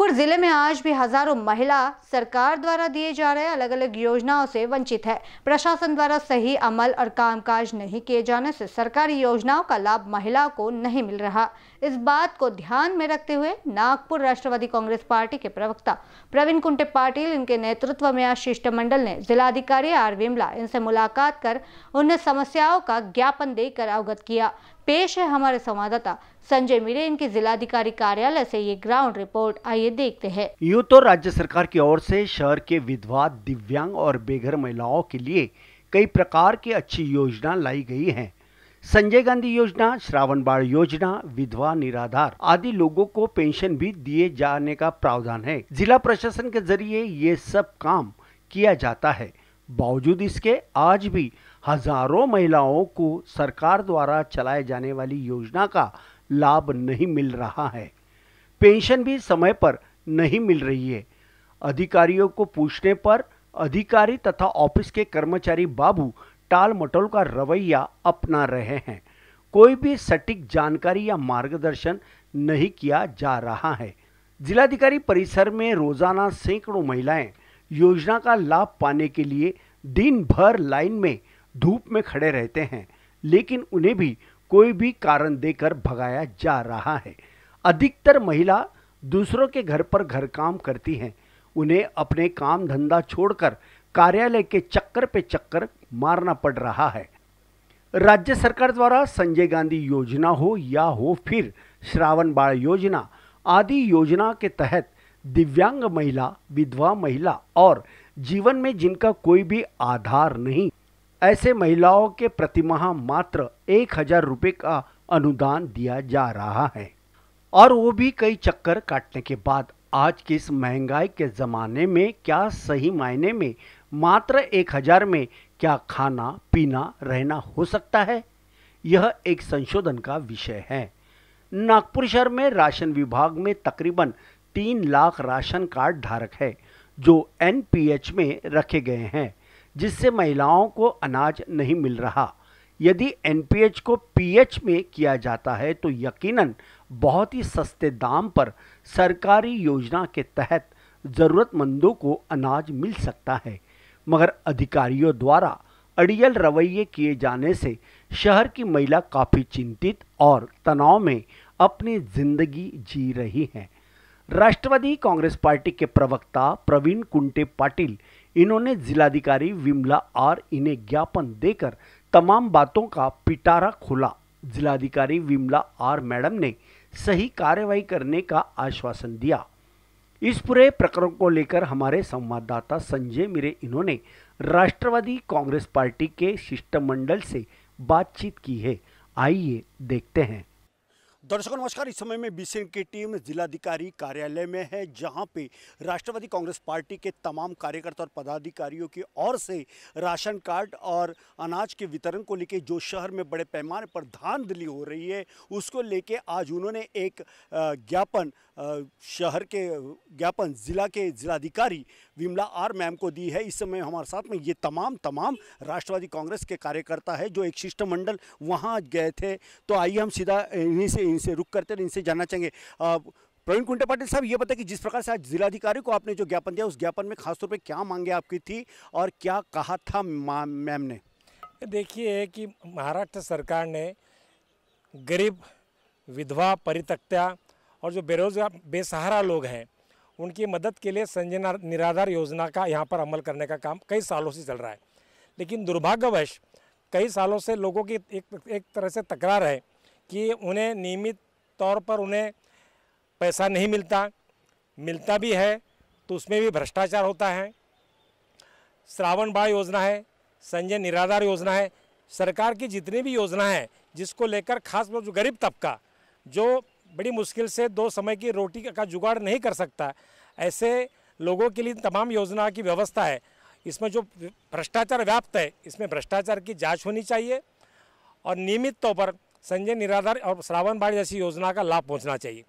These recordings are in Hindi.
नागपुर जिले में आज भी हजारों महिला सरकार द्वारा दिए जा रहे अलग अलग योजनाओं से वंचित है प्रशासन द्वारा सही अमल और कामकाज नहीं किए जाने से सरकारी योजनाओं का लाभ महिलाओं को नहीं मिल रहा इस बात को ध्यान में रखते हुए नागपुर राष्ट्रवादी कांग्रेस पार्टी के प्रवक्ता प्रवीण कुंटे पाटिल इनके नेतृत्व में आज शिष्टमंडल ने जिलाधिकारी आर विमला इनसे मुलाकात कर उन्हें समस्याओं का ज्ञापन देकर अवगत किया पेश है हमारे संवाददाता संजय मिरे इनके जिलाधिकारी कार्यालय से ये ग्राउंड रिपोर्ट आइए देखते हैं यूँ तो राज्य सरकार की ओर से शहर के विधवा दिव्यांग और बेघर महिलाओं के लिए कई प्रकार की अच्छी योजना लाई गई है संजय गांधी योजना श्रावण बाढ़ योजना विधवा निराधार आदि लोगों को पेंशन भी दिए जाने का प्रावधान है जिला प्रशासन के जरिए ये सब काम किया जाता है बावजूद इसके आज भी हजारों महिलाओं को सरकार द्वारा चलाए जाने वाली योजना का लाभ नहीं मिल रहा है पेंशन भी समय पर नहीं मिल रही है अधिकारियों को पूछने पर अधिकारी तथा ऑफिस के कर्मचारी बाबू टाल मटोल का रवैया अपना रहे हैं कोई भी सटीक जानकारी या मार्गदर्शन नहीं किया जा रहा है जिलाधिकारी परिसर में रोजाना सैकड़ों महिलाएं योजना का लाभ पाने के लिए दिन भर लाइन में धूप में खड़े रहते हैं लेकिन उन्हें भी कोई भी कारण देकर भगाया जा रहा है अधिकतर महिला दूसरों के घर पर घर काम करती हैं उन्हें अपने काम धंधा छोड़कर कार्यालय के चक्कर पे चक्कर मारना पड़ रहा है राज्य सरकार द्वारा संजय गांधी योजना हो या हो फिर श्रावण बाल योजना आदि योजना के तहत दिव्यांग महिला विधवा महिला और जीवन में जिनका कोई भी आधार नहीं ऐसे महिलाओं के प्रतिमाह मात्र एक हजार रुपये का अनुदान दिया जा रहा है और वो भी कई चक्कर काटने के बाद आज की इस महंगाई के ज़माने में क्या सही मायने में मात्र एक हजार में क्या खाना पीना रहना हो सकता है यह एक संशोधन का विषय है नागपुर शहर में राशन विभाग में तकरीबन तीन लाख राशन कार्ड धारक है जो एनपीएच में रखे गए हैं जिससे महिलाओं को अनाज नहीं मिल रहा यदि एनपीएच को पीएच में किया जाता है तो यकीनन बहुत ही सस्ते दाम पर सरकारी योजना के तहत ज़रूरतमंदों को अनाज मिल सकता है मगर अधिकारियों द्वारा अड़ियल रवैये किए जाने से शहर की महिला काफ़ी चिंतित और तनाव में अपनी जिंदगी जी रही हैं राष्ट्रवादी कांग्रेस पार्टी के प्रवक्ता प्रवीण कुंटे पाटिल इन्होंने जिलाधिकारी विमला आर इन्हें ज्ञापन देकर तमाम बातों का पिटारा खोला जिलाधिकारी विमला आर मैडम ने सही कार्रवाई करने का आश्वासन दिया इस पूरे प्रकरण को लेकर हमारे संवाददाता संजय मिरे इन्होंने राष्ट्रवादी कांग्रेस पार्टी के शिष्टमंडल से बातचीत की है आइए देखते हैं दर्शकों नमस्कार इस समय में बीसीएन की टीम जिलाधिकारी कार्यालय में है जहां पे राष्ट्रवादी कांग्रेस पार्टी के तमाम कार्यकर्ता और पदाधिकारियों की ओर से राशन कार्ड और अनाज के वितरण को लेके जो शहर में बड़े पैमाने पर धान दिली हो रही है उसको लेके आज उन्होंने एक ज्ञापन शहर के ज्ञापन जिला के जिलाधिकारी विमला आर मैम को दी है इस समय हमारे साथ में ये तमाम तमाम राष्ट्रवादी कांग्रेस के कार्यकर्ता है जो एक शिष्टमंडल वहाँ गए थे तो आइए हम सीधा इन्हीं से इनसे रुक करते हैं इनसे जानना चाहेंगे प्रवीण कुंटे पाटिल साहब ये पता कि जिस प्रकार से आज जिलाधिकारी को आपने जो ज्ञापन दिया उस ज्ञापन में खासतौर पर क्या मांगे आपकी थी और क्या कहा था मैम ने देखिए कि महाराष्ट्र सरकार ने गरीब विधवा परितक्ता और जो बेरोजगार बेसहारा लोग हैं उनकी मदद के लिए संजना निराधार योजना का यहाँ पर अमल करने का काम कई सालों से चल रहा है लेकिन दुर्भाग्यवश कई सालों से लोगों की एक एक तरह से तकरार है कि उन्हें नियमित तौर पर उन्हें पैसा नहीं मिलता मिलता भी है तो उसमें भी भ्रष्टाचार होता है श्रावण बाड़ योजना है संजय निराधार योजना है सरकार की जितनी भी योजना है जिसको लेकर खासकर जो गरीब तबका जो बड़ी मुश्किल से दो समय की रोटी का जुगाड़ नहीं कर सकता ऐसे लोगों के लिए तमाम योजना की व्यवस्था है इसमें जो भ्रष्टाचार व्याप्त है इसमें भ्रष्टाचार की जांच होनी चाहिए और नियमित तौर पर संजय निराधार और श्रावण बाड़ी जैसी योजना का लाभ पहुंचना चाहिए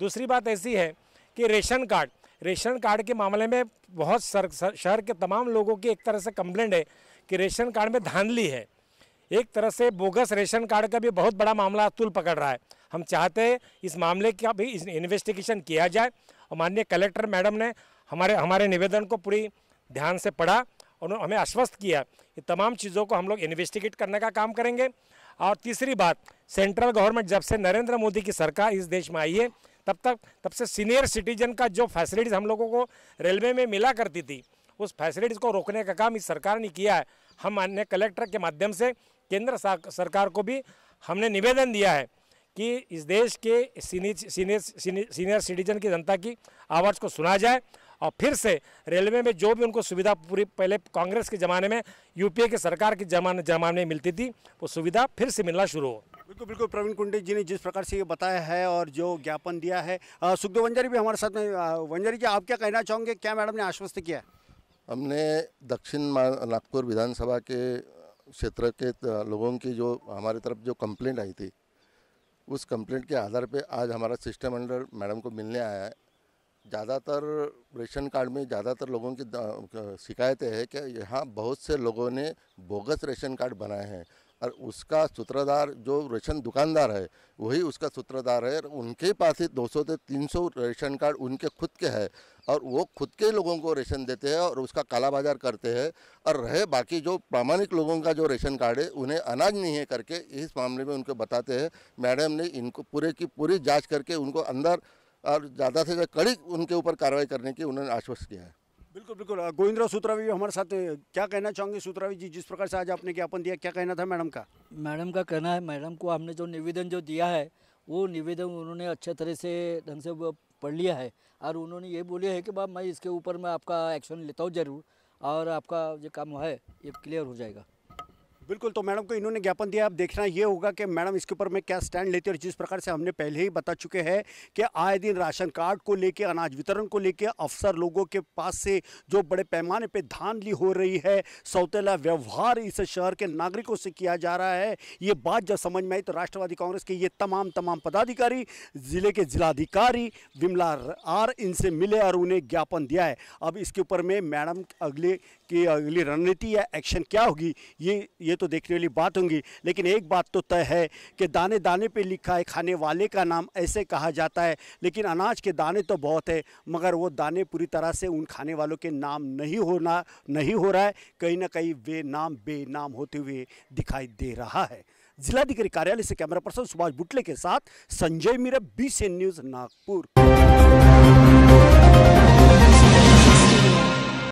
दूसरी बात ऐसी है कि रेशन कार्ड रेशन कार्ड के मामले में बहुत सर, सर, शहर के तमाम लोगों की एक तरह से कंप्लेंट है कि रेशन कार्ड में धांधली है एक तरह से बोगस रेशन कार्ड का भी बहुत बड़ा मामला तुल पकड़ रहा है हम चाहते हैं इस मामले का भी इन्वेस्टिगेशन किया जाए और माननीय कलेक्टर मैडम ने हमारे हमारे निवेदन को पूरी ध्यान से पढ़ा उन्होंने हमें आश्वस्त किया कि तमाम चीज़ों को हम लोग इन्वेस्टिगेट करने का काम करेंगे और तीसरी बात सेंट्रल गवर्नमेंट जब से नरेंद्र मोदी की सरकार इस देश में आई है तब तक तब से सीनियर सिटीजन का जो फैसिलिटीज़ हम लोगों को रेलवे में मिला करती थी उस फैसिलिटीज़ को रोकने का काम इस सरकार ने किया है हम मान्य कलेक्टर के माध्यम से केंद्र सरकार को भी हमने निवेदन दिया है कि इस देश के सीनियर सीनियर सीनियर सिटीजन की जनता की आवाज़ को सुना जाए और फिर से रेलवे में जो भी उनको सुविधा पूरी पहले कांग्रेस के ज़माने में यूपीए की सरकार के जमाने जमाने में मिलती थी वो सुविधा फिर से मिलना शुरू हो बिल्कुल बिल्कुल प्रवीण कुंडे जी ने जिस प्रकार से ये बताया है और जो ज्ञापन दिया है सुखदेव वंजारी भी हमारे साथ में वंजारी जी आप क्या कहना चाहोगे क्या मैडम ने आश्वस्त किया हमने दक्षिण नागपुर विधानसभा के क्षेत्र के लोगों की जो हमारी तरफ जो कंप्लेंट आई थी उस कंप्लेंट के आधार पे आज हमारा सिस्टम अंडर मैडम को मिलने आया है ज़्यादातर रेशन कार्ड में ज़्यादातर लोगों की शिकायतें हैं कि यहाँ बहुत से लोगों ने बोगस रेशन कार्ड बनाए हैं और उसका सूत्रधार जो रेशन दुकानदार है वही उसका सूत्रधार है उनके पास ही 200 से 300 रेशन कार्ड उनके खुद के हैं और वो खुद के लोगों को रेशन देते हैं और उसका काला बाजार करते हैं और रहे बाकी जो प्रामाणिक लोगों का जो रेशन कार्ड है उन्हें अनाज नहीं है करके इस मामले में उनको बताते हैं मैडम ने इनको पूरे की पूरी जाँच करके उनको अंदर और ज़्यादा से ज़्यादा कड़ी उनके ऊपर कार्रवाई करने की उन्होंने आश्वस्त किया है बिल्कुल बिल्कुल गोविंदराव सूत्रावी भी हमारे साथ क्या कहना चाहूँगी सूत्रावी जी जिस प्रकार से आज आपने ज्ञापन दिया क्या कहना था मैडम का मैडम का कहना है मैडम को हमने जो निवेदन जो दिया है वो निवेदन उन्होंने अच्छे तरह से ढंग से पढ़ लिया है और उन्होंने ये बोले है कि बाब मैं इसके ऊपर मैं आपका एक्शन लेता हूँ ज़रूर और आपका जो काम है ये क्लियर हो जाएगा बिल्कुल तो मैडम को इन्होंने ज्ञापन दिया अब देखना ये होगा कि मैडम इसके ऊपर मैं क्या स्टैंड लेती है और जिस प्रकार से हमने पहले ही बता चुके हैं कि आए दिन राशन कार्ड को लेके अनाज वितरण को लेके अफसर लोगों के पास से जो बड़े पैमाने पे धांधली हो रही है सौतेला व्यवहार इस शहर के नागरिकों से किया जा रहा है ये बात जब समझ में आई तो राष्ट्रवादी कांग्रेस के ये तमाम तमाम पदाधिकारी ज़िले के जिलाधिकारी विमला आर इनसे मिले और उन्हें ज्ञापन दिया है अब इसके ऊपर में मैडम अगले की अगली रणनीति या एक्शन क्या होगी ये ये तो देखने वाली बात होंगी लेकिन एक बात तो तय है कि दाने दाने पे लिखा है खाने वाले का नाम ऐसे कहा जाता है लेकिन अनाज के दाने तो बहुत है मगर वो दाने पूरी तरह से उन खाने वालों के नाम नहीं होना नहीं हो रहा है कहीं ना कहीं वे नाम बेनाम होते हुए दिखाई दे रहा है जिलाधिकारी कार्यालय से कैमरा पर्सन सुभाष बुटले के साथ संजय मीरा बी न्यूज़ नागपुर